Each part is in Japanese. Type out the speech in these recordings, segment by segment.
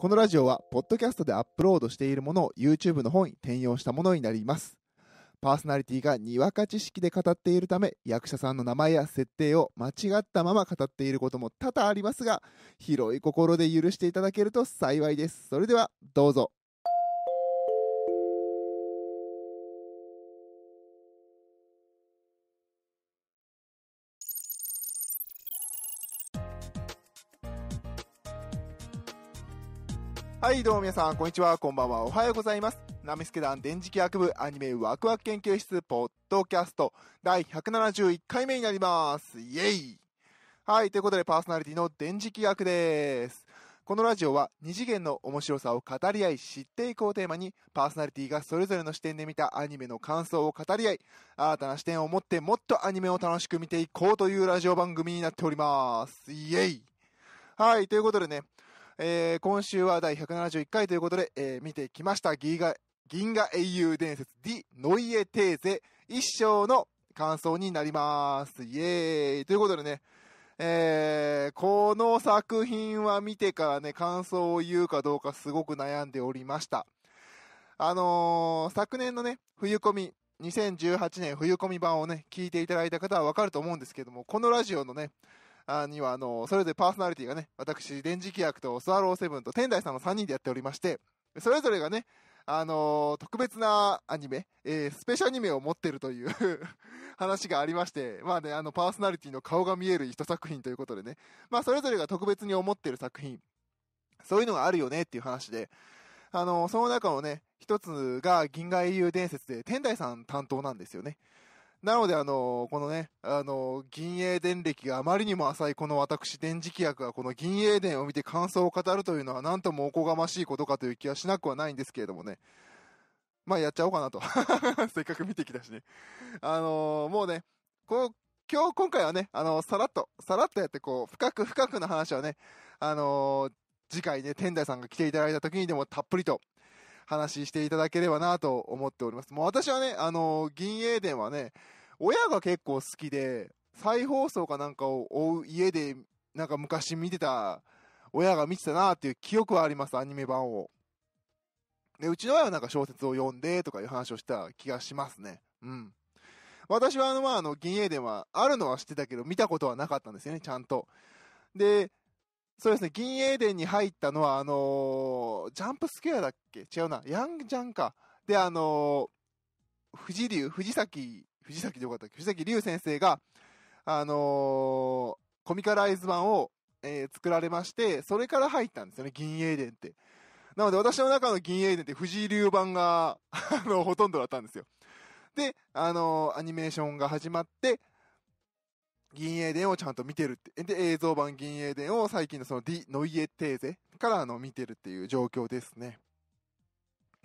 このラジオは、ポッドキャストでアップロードしているものを YouTube の方に転用したものになります。パーソナリティがにわか知識で語っているため、役者さんの名前や設定を間違ったまま語っていることも多々ありますが、広い心で許していただけると幸いです。それでは、どうぞ。はい、どうも皆さん、こんにちは、こんばんは、おはようございます。ナミスケ団電磁気学部アニメワクワク研究室ポッドキャスト第171回目になります。イェイはい、ということでパーソナリティの電磁気学です。このラジオは二次元の面白さを語り合い知っていこうテーマにパーソナリティがそれぞれの視点で見たアニメの感想を語り合い新たな視点を持ってもっとアニメを楽しく見ていこうというラジオ番組になっております。イェイはい、ということでね、えー、今週は第171回ということで、えー、見てきました。ギガ、銀河英雄伝説ディ・ノイエテーゼ一章の感想になります。イエーイということでね、えー、この作品は見てからね、感想を言うかどうかすごく悩んでおりました。あのー、昨年のね、冬コミ、2018年冬コミ版をね、聞いていただいた方はわかると思うんですけども、このラジオのね、には、あの、それぞれパーソナリティがね、私、電磁気役とスワローセブンと天台さんの3人でやっておりまして、それぞれがね、あの特別なアニメ、えー、スペシャルアニメを持ってるという 話がありまして、まあね、あの、パーソナリティの顔が見える一作品ということでね、まあ、それぞれが特別に思ってる作品、そういうのがあるよねっていう話で、あのその中のね、一つが銀河英雄伝説で、天台さん担当なんですよね。なので、あのー、このね、あのー、銀英伝歴があまりにも浅いこの私、電磁気役がこの銀英伝を見て感想を語るというのは、なんともおこがましいことかという気はしなくはないんですけれどもね。まあ、やっちゃおうかなと。せっかく見てきたしね。あのー、もうね、こう、今日、今回はね、あのさらっと、さらっとやって、こう、深く深くの話はね、あの次回ね、天台さんが来ていただいた時にでもたっぷりと話していただければなと思っております。もう私はね、あの、銀英伝はね、親が結構好きで、再放送かなんかを追う家で、なんか昔見てた、親が見てたなっていう記憶はあります、アニメ版を。で、うちの親はなんか小説を読んでとかいう話をした気がしますね。うん。私はあの、まあ、あの、銀英伝はあるのは知ってたけど、見たことはなかったんですよね、ちゃんと。で、そうですね、銀英伝に入ったのは、あのー、ジャンプスクエアだっけ違うな、ヤングジャンか。で、あのー、藤竜、藤崎、藤崎でよかったっけ藤崎竜先生が、あのー、コミカライズ版を、えー、作られまして、それから入ったんですよね、銀英伝って。なので、私の中の銀英伝って藤井竜版があの、ほとんどだったんですよ。で、あのアニメーションが始まって、銀英伝をちゃんと見てるって。で、映像版銀英伝を最近のそのディ・ノイエテーゼからあの見てるっていう状況ですね。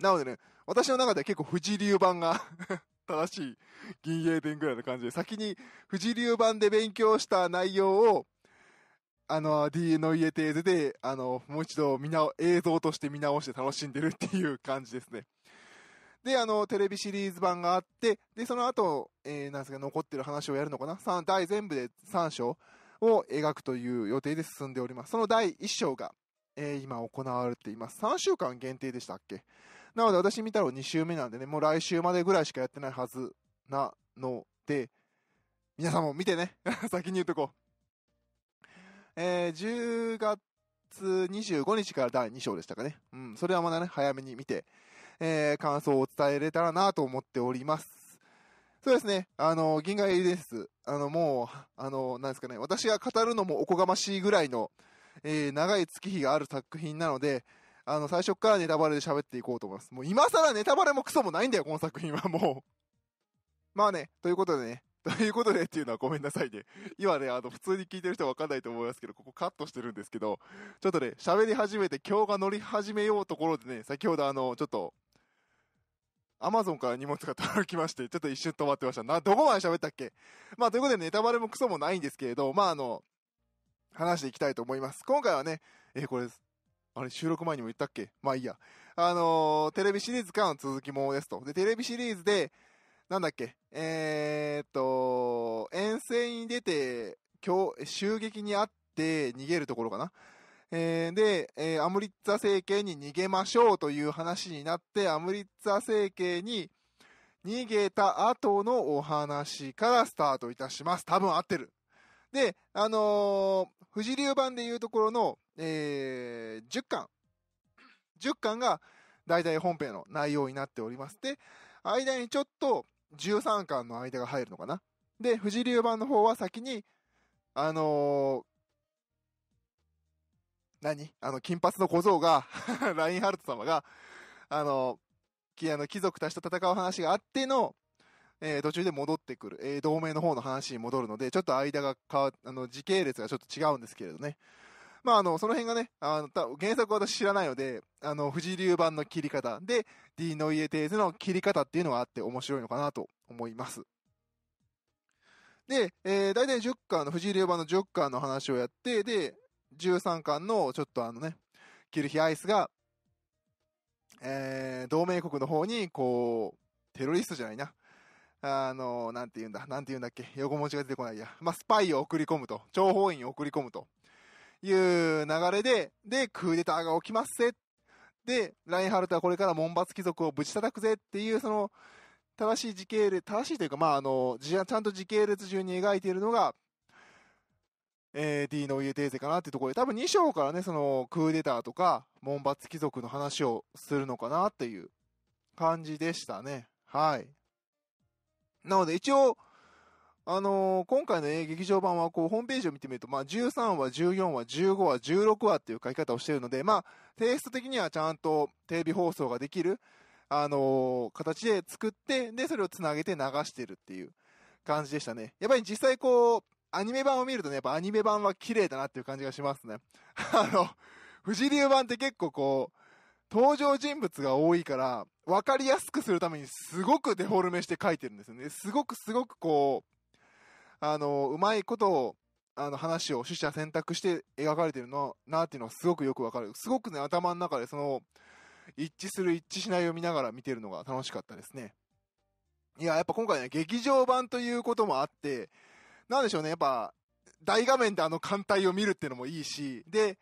なのでね、私の中では結構富士流版が 正しい銀英伝ぐらいの感じで、先に富士流版で勉強した内容を、あの、D ノイエテーゼで、あの、もう一度見直、映像として見直して楽しんでるっていう感じですね。で、あの、テレビシリーズ版があって、で、その後、えー、なんですか、残ってる話をやるのかな ?3、第全部で3章を描くという予定で進んでおります。その第1章が、えー、今行われています。3週間限定でしたっけなので私見たら2週目なんでね、もう来週までぐらいしかやってないはずなので、皆さんも見てね 先に言っとこう。えー、10月25日から第2章でしたかね。うん、それはまだね、早めに見て、えー、感想を伝えれたらなと思っております。そうですね。あの、銀河エリです。あの、もう、あの、なんですかね。私が語るのもおこがましいぐらいの、えー、長い月日がある作品なので、あの、最初からネタバレで喋っていこうと思います。もう今更ネタバレもクソもないんだよ、この作品はもう。まあね、ということでね、ということでっていうのはごめんなさいね。今ね、あの、普通に聞いてる人わかんないと思いますけど、ここカットしてるんですけど、ちょっとね、喋り始めて今日が乗り始めようところでね、先ほどあの、ちょっと、アマゾンから荷物が届きまして、ちょっと一瞬止まってました。な、どこまで喋ったっけまあ、ということでネタバレもクソもないんですけれど、まあ、あの、話していきたいと思います。今回はね、え、これ、あれ、収録前にも言ったっけまあいいや。あのー、テレビシリーズからの続きものですと。で、テレビシリーズで、なんだっけ、えー、っと、遠征に出て、今日、襲撃にあって逃げるところかなえー、で、えー、アムリッツァ政権に逃げましょうという話になって、アムリッツァ政権に逃げた後のお話からスタートいたします。多分合ってる。で、あのー、富士流版でいうところの、えー、10巻。10巻が、大体本編の内容になっております。で、間にちょっと13巻の間が入るのかな。で、富士流版の方は先に、あのー、何あの、金髪の小僧が ラインハルト様が、あの、あの貴族たちと戦う話があっての、えー、途中で戻ってくる、えー、同盟の方の話に戻るので、ちょっと間が変わ、あの、時系列がちょっと違うんですけれどね。まあ、あの、その辺がね、あの、原作は私知らないので、あの、富士流版の切り方で、D ノイエテーズの切り方っていうのがあって面白いのかなと思います。で、えー、大体10巻の、富士流版の10巻の話をやって、で、13巻のちょっとあのね、キルヒアイスが、えー、同盟国の方に、こう、テロリストじゃないな。あの、なんて言うんだ、なんて言うんだっけ、横文字が出てこないや。まあ、スパイを送り込むと、諜報員を送り込むという流れで、で、クーデターが起きますせ。で、ラインハルトはこれから門閥貴族をぶち叩くぜっていう、その、正しい時系列、正しいというか、まあ、あの、ちゃんと時系列順に描いているのが、えー、D のイエテーゼかなっていうところで、多分2章からね、その、クーデターとか、門罰貴族の話をするのかなっていう感じでしたね。はい。なので一応、あのー、今回の、ね、劇場版はこう、ホームページを見てみると、まあ、13話、14話、15話、16話っていう書き方をしてるので、まあ、テイスト的にはちゃんとテレビ放送ができる、あのー、形で作って、で、それをつなげて流してるっていう感じでしたね。やっぱり実際こう、アニメ版を見るとね、やっぱアニメ版は綺麗だなっていう感じがしますね。あの、藤流版って結構こう、登場人物が多いから、わかりやすくするためにすごくデフォルメして書いてるんですよね。すごくすごくこう、あの、うまいことを、あの話を取捨選択して描かれてるのなっていうのはすごくよくわかる。すごくね、頭の中でその、一致する一致しないを見ながら見てるのが楽しかったですね。いや、やっぱ今回ね、劇場版ということもあって、なんでしょうね、やっぱ、大画面であの艦隊を見るっていうのもいいし、で、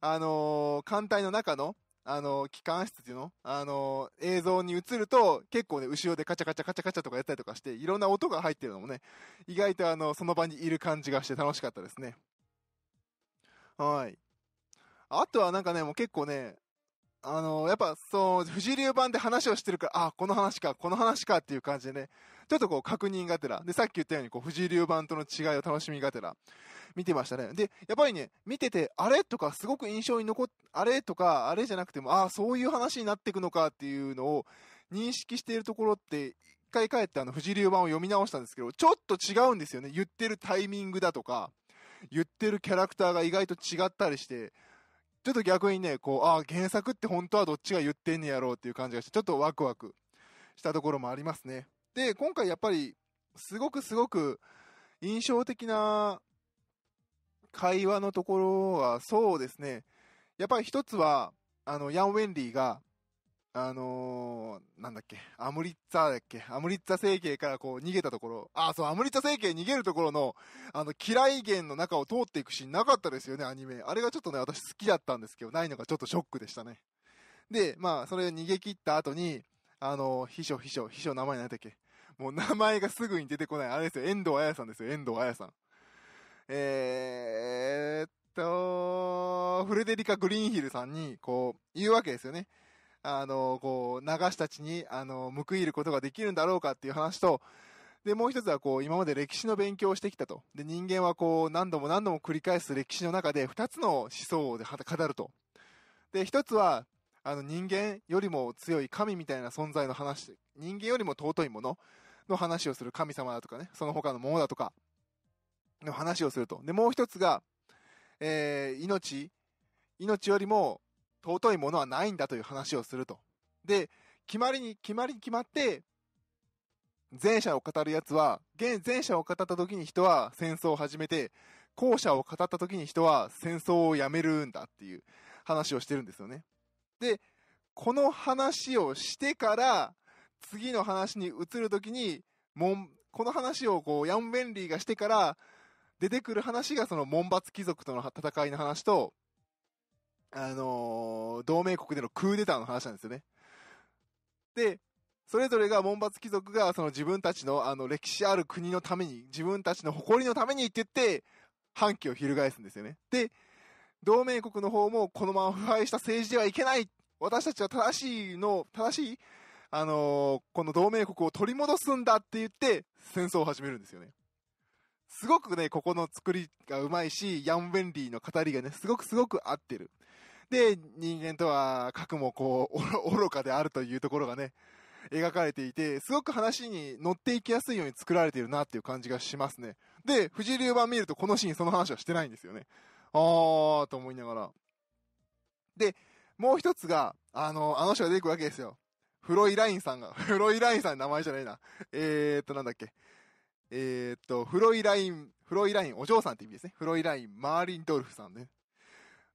あのー、艦隊の中の、あのー、機関室っていうのあのー、映像に映ると、結構ね、後ろでカチャカチャカチャカチャとかやったりとかして、いろんな音が入ってるのもね、意外とあの、その場にいる感じがして楽しかったですね。はい。あとはなんかね、もう結構ね、あのやっぱ、そう、藤流版で話をしてるから、あ、この話か、この話かっていう感じでね、ちょっとこう確認がてら、で、さっき言ったようにこう藤井流版との違いを楽しみがてら、見てましたね。で、やっぱりね、見てて、あれとかすごく印象に残っ、あれとか、あれじゃなくても、ああ、そういう話になっていくのかっていうのを認識しているところって、一回帰ってあの藤流版を読み直したんですけど、ちょっと違うんですよね。言ってるタイミングだとか、言ってるキャラクターが意外と違ったりして、ちょっと逆にね、こう、ああ、原作って本当はどっちが言ってんねやろうっていう感じがして、ちょっとワクワクしたところもありますね。で、今回やっぱり、すごくすごく印象的な会話のところは、そうですね。やっぱり一つは、あの、ヤン・ウェンリーが、あのー、なんだっけ、アムリッツァだっけ、アムリッツァ整形からこう逃げたところ、あ、そう、アムリッツァ整形逃げるところの、あの、嫌い源の中を通っていくシーンなかったですよね、アニメ。あれがちょっとね、私好きだったんですけど、ないのがちょっとショックでしたね。で、まあ、それ逃げ切った後に、あの、秘書、秘書、秘書名前何だっけもう名前がすぐに出てこない。あれですよ、遠藤彩さんですよ、遠藤彩さん。えー、っと、フレデリカ・グリーンヒルさんに、こう、言うわけですよね。あの、こう、流したちに、あの、報いることができるんだろうかっていう話と、で、もう一つはこう、今まで歴史の勉強をしてきたと。で、人間はこう、何度も何度も繰り返す歴史の中で、二つの思想で語ると。で、一つは、あの、人間よりも強い神みたいな存在の話、人間よりも尊いもの。の話をする神様だとかね、その他のものだとか、の話をすると。で、もう一つが、えー、命、命よりも尊いものはないんだという話をすると。で、決まりに、決まりに決まって、前者を語るやつは、現前者を語った時に人は戦争を始めて、後者を語った時に人は戦争をやめるんだっていう話をしてるんですよね。で、この話をしてから、次の話に移るときに、もん、この話をこう、ヤン・ベンリーがしてから、出てくる話がその、門伐貴族との戦いの話と、あのー、同盟国でのクーデターの話なんですよね。で、それぞれが門伐貴族がその自分たちのあの歴史ある国のために、自分たちの誇りのためにって言って、反旗を翻すんですよね。で、同盟国の方もこのまま腐敗した政治ではいけない私たちは正しいの、正しいあのー、この同盟国を取り戻すんだって言って、戦争を始めるんですよね。すごくね、ここの作りがうまいし、ヤン・ウェンリーの語りがね、すごくすごく合ってる。で、人間とは核もこう、愚かであるというところがね、描かれていて、すごく話に乗っていきやすいように作られているなっていう感じがしますね。で、藤井流版見るとこのシーンその話はしてないんですよね。あーと思いながら。で、もう一つが、あの、あの人が出てくるわけですよ。フロイラインさんが、フロイラインさん名前じゃないな。えー、っと、なんだっけ。えー、っと、フロイライン、フロイラインお嬢さんって意味ですね。フロイライン、マーリンドルフさんね。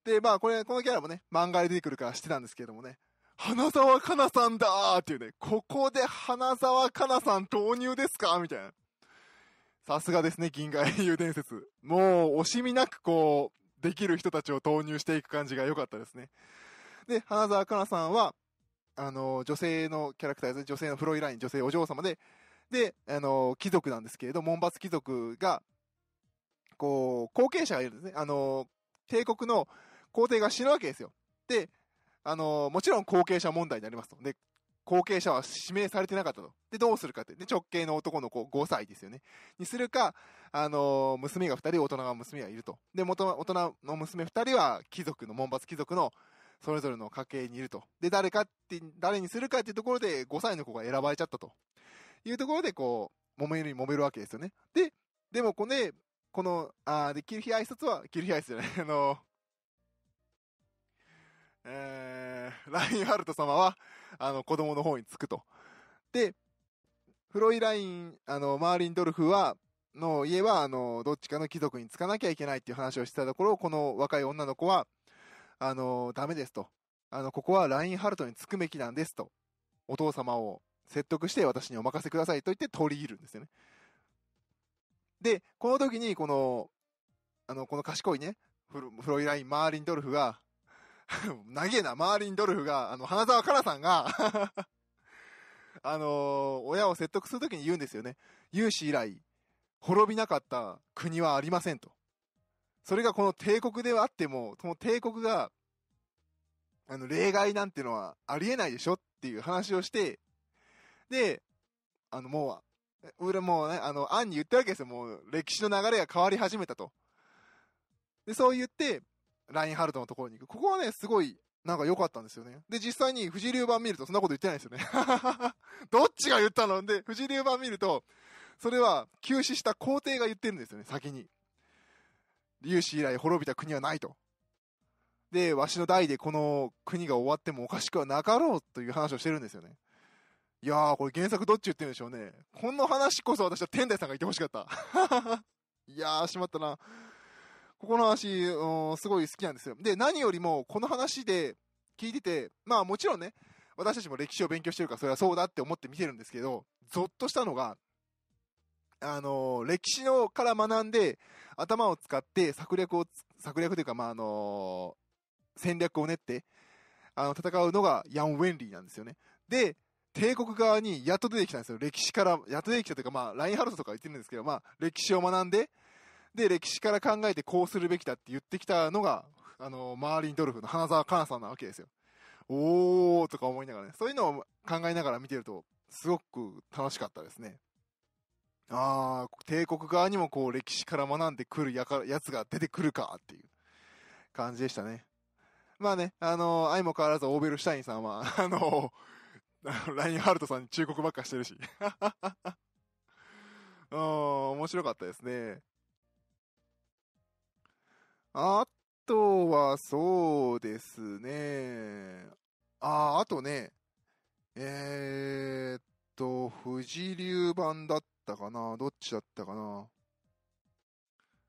で、まあ、これ、このキャラもね、漫画で出てくるから知ってたんですけれどもね。花沢香菜さんだーっていうね、ここで花沢香菜さん投入ですかみたいな。さすがですね、銀河英雄伝説。もう、惜しみなくこう、できる人たちを投入していく感じが良かったですね。で、花沢香菜さんは、あの、女性のキャラクターですね。女性のフロイライン、女性お嬢様で、で、あの、貴族なんですけれど、門閥貴族が、こう、後継者がいるんですね。あの、帝国の皇帝が死ぬわけですよ。で、あの、もちろん後継者問題になりますと。で、後継者は指名されてなかったと。で、どうするかって。で、直系の男の子5歳ですよね。にするか、あの、娘が2人、大人が娘がいると。で、元、大人の娘2人は貴族の、門閥貴族の、それぞれの家系にいると。で、誰かって、誰にするかっていうところで、5歳の子が選ばれちゃったと。いうところで、こう、揉めるに揉めるわけですよね。で、でもこの、ね、この、あで、キルヒ挨拶は、キルヒ挨拶じゃない、あのえー、ラインハルト様は、あの、子供の方につくと。で、フロイライン、あの、マーリンドルフは、の家は、あの、どっちかの貴族につかなきゃいけないっていう話をしてたところ、この若い女の子は、あの、ダメですと。あの、ここはラインハルトにつくべきなんですと。お父様を説得して私にお任せくださいと言って取り入るんですよね。で、この時にこの、あの、この賢いね、フロイライン・マーリン・ドルフが、なげえな、マーリン・ドルフが、あの、花沢香さんが あのー、親を説得するときに言うんですよね。有志以来、滅びなかった国はありませんと。それがこの帝国ではあっても、その帝国が、あの、例外なんてのはありえないでしょっていう話をして、で、あの、もう、俺もうね、あの、暗に言ったわけですよ。もう、歴史の流れが変わり始めたと。で、そう言って、ラインハルトのところに行く。ここはね、すごい、なんか良かったんですよね。で、実際に藤流版見るとそんなこと言ってないですよね。どっちが言ったので、藤流版見ると、それは、休止した皇帝が言ってるんですよね、先に。劉氏以来滅びた国はないと。で、わしの代でこの国が終わってもおかしくはなかろうという話をしてるんですよね。いやー、これ原作どっち言ってるんでしょうね。この話こそ私は天台さんがいてほしかった。いやー、しまったな。ここの話、うん、すごい好きなんですよ。で、何よりも、この話で聞いてて、まあもちろんね、私たちも歴史を勉強してるから、それはそうだって思って見てるんですけど、ゾッとしたのが、あの、歴史のから学んで、頭を使って策略を、策略というか、まあ、あの、戦略を練って、あの、戦うのがヤン・ウェンリーなんですよね。で、帝国側にやっと出てきたんですよ。歴史から、やっと出てきたというか、まあ、ラインハルトとか言ってるんですけど、まあ、歴史を学んで、で、歴史から考えてこうするべきだって言ってきたのが、あの、マーリン・ドルフの花澤香菜さんなわけですよ。おーとか思いながらね、そういうのを考えながら見てると、すごく楽しかったですね。ああ、帝国側にもこう歴史から学んでくるやかやつが出てくるかっていう感じでしたね。まあね、あのー、相も変わらずオーベルシュタインさんは、あのー、ラインハルトさんに忠告ばっかしてるし。う ん、面白かったですね。あとは、そうですね。ああ、あとね、えー、と、富士流版だっったかなどっちだったかな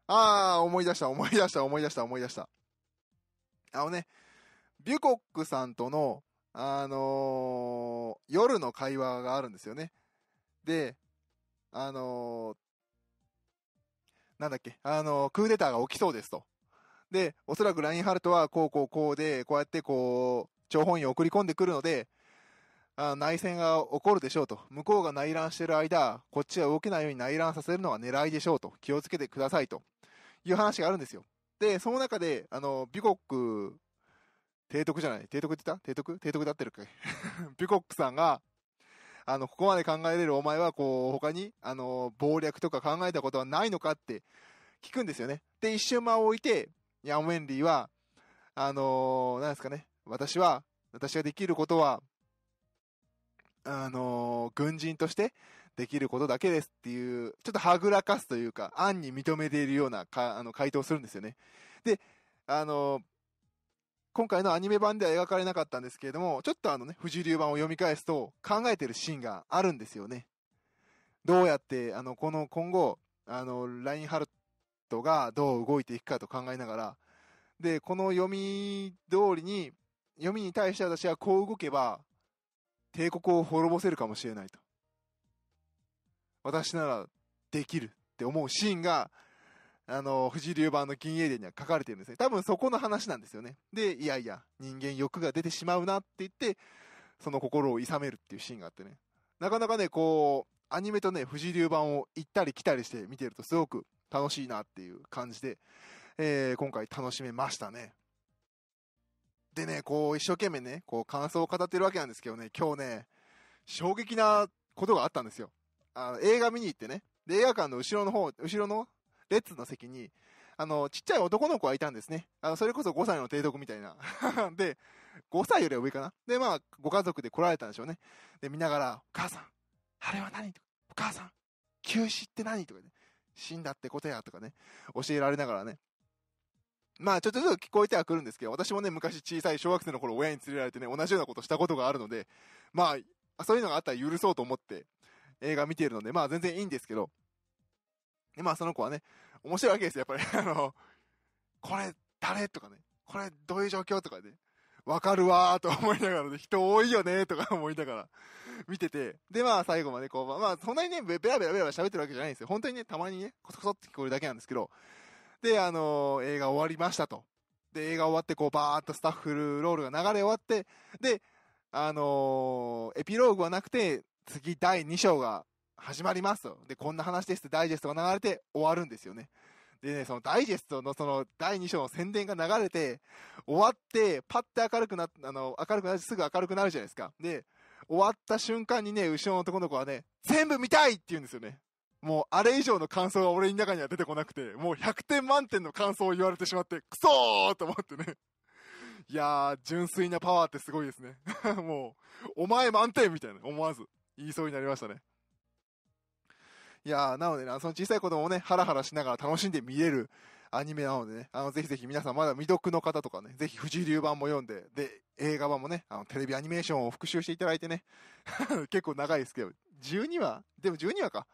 ああ、思い出した、思い出した、思い出した、思い出した。あのね、ビュコックさんとの、あのー、夜の会話があるんですよね。で、あのー、なんだっけ、あのー、クーデターが起きそうですと。で、おそらくラインハルトはこうこうこうで、こうやってこう、張本員を送り込んでくるので、あ内戦が起こるでしょうと。向こうが内乱してる間、こっちは動けないように内乱させるのは狙いでしょうと。気をつけてくださいという話があるんですよ。で、その中で、あの、美国、提督じゃない提督って言った提督提督だってるかい美国さんが、あの、ここまで考えれるお前は、こう、他に、あの、謀略とか考えたことはないのかって聞くんですよね。で、一瞬間を置いて、ヤン・ウェンリーは、あのー、ですかね、私は、私ができることは、あのー、軍人としてできることだけですっていう、ちょっとはぐらかすというか、暗に認めているようなかあの回答をするんですよね。で、あのー、今回のアニメ版では描かれなかったんですけれども、ちょっとあのね、藤流版を読み返すと考えてるシーンがあるんですよね。どうやって、あの、この今後、あの、ラインハルトがどう動いていくかと考えながら、で、この読み通りに、読みに対して私はこう動けば、帝国を滅ぼせるかもしれないと。私ならできるって思うシーンが、あの、藤流版の銀英伝には書かれてるんですね。多分そこの話なんですよね。で、いやいや、人間欲が出てしまうなって言って、その心をいさめるっていうシーンがあってね。なかなかね、こう、アニメとね、藤流版を行ったり来たりして見てるとすごく楽しいなっていう感じで、えー、今回楽しめましたね。でね、こう、一生懸命ね、こう、感想を語ってるわけなんですけどね、今日ね、衝撃なことがあったんですよ。あの、映画見に行ってね、で、映画館の後ろの方、後ろの列の席に、あの、ちっちゃい男の子がいたんですね。あの、それこそ5歳の提督みたいな。で、5歳よりは上かな。で、まあ、ご家族で来られたんでしょうね。で、見ながら、お母さん、あれは何とか、お母さん、休止って何とかね、死んだってことや、とかね、教えられながらね、まあ、ちょっとずつ聞こえてはくるんですけど、私もね、昔小さい小学生の頃親に連れられてね、同じようなことしたことがあるので、まあ、そういうのがあったら許そうと思って映画見ているので、まあ全然いいんですけど、で、まあその子はね、面白いわけですよ、やっぱり。あの、これ誰とかね、これどういう状況とかね、わかるわーと思いながらね、人多いよねーとか思いながら見てて、で、まあ最後までこう、まあそんなにね、ベラベラベラ喋ってるわけじゃないんですよ。本当にね、たまにね、コソコソって聞こえるだけなんですけど、で、あの、映画終わりましたと。で、映画終わって、こう、バーっとスタッフロールが流れ終わって、で、あのー、エピローグはなくて、次第2章が始まりますと。で、こんな話ですってダイジェストが流れて終わるんですよね。でね、そのダイジェストのその第2章の宣伝が流れて、終わって、パッて明るくな、あの、明るくなるすぐ明るくなるじゃないですか。で、終わった瞬間にね、後ろの男の子はね、全部見たいって言うんですよね。もうあれ以上の感想が俺の中には出てこなくて、もう100点満点の感想を言われてしまって、クソーと思ってね。いやー、純粋なパワーってすごいですね。もう、お前満点みたいな、思わず言いそうになりましたね。いやー、なのでね、その小さい子供をね、ハラハラしながら楽しんで見れるアニメなのでね、あの、ぜひぜひ皆さんまだ未読の方とかね、ぜひ藤井流版も読んで、で、映画版もね、あの、テレビアニメーションを復習していただいてね、結構長いですけど、12話でも12話か。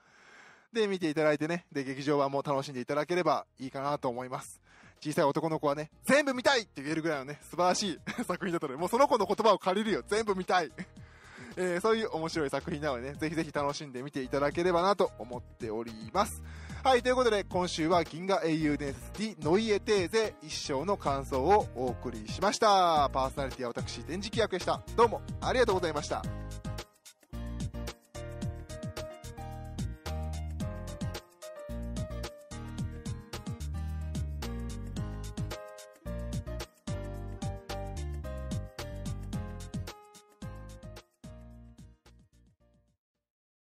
で、見ていただいてね、で、劇場版も楽しんでいただければいいかなと思います。小さい男の子はね、全部見たいって言えるぐらいのね、素晴らしい 作品だったので、もうその子の言葉を借りるよ。全部見たい えー、そういう面白い作品なのでね、ぜひぜひ楽しんでみていただければなと思っております。はい、ということで、今週は銀河英雄伝説ディノイエテーゼ一生の感想をお送りしました。パーソナリティは私、電磁気役でした。どうもありがとうございました。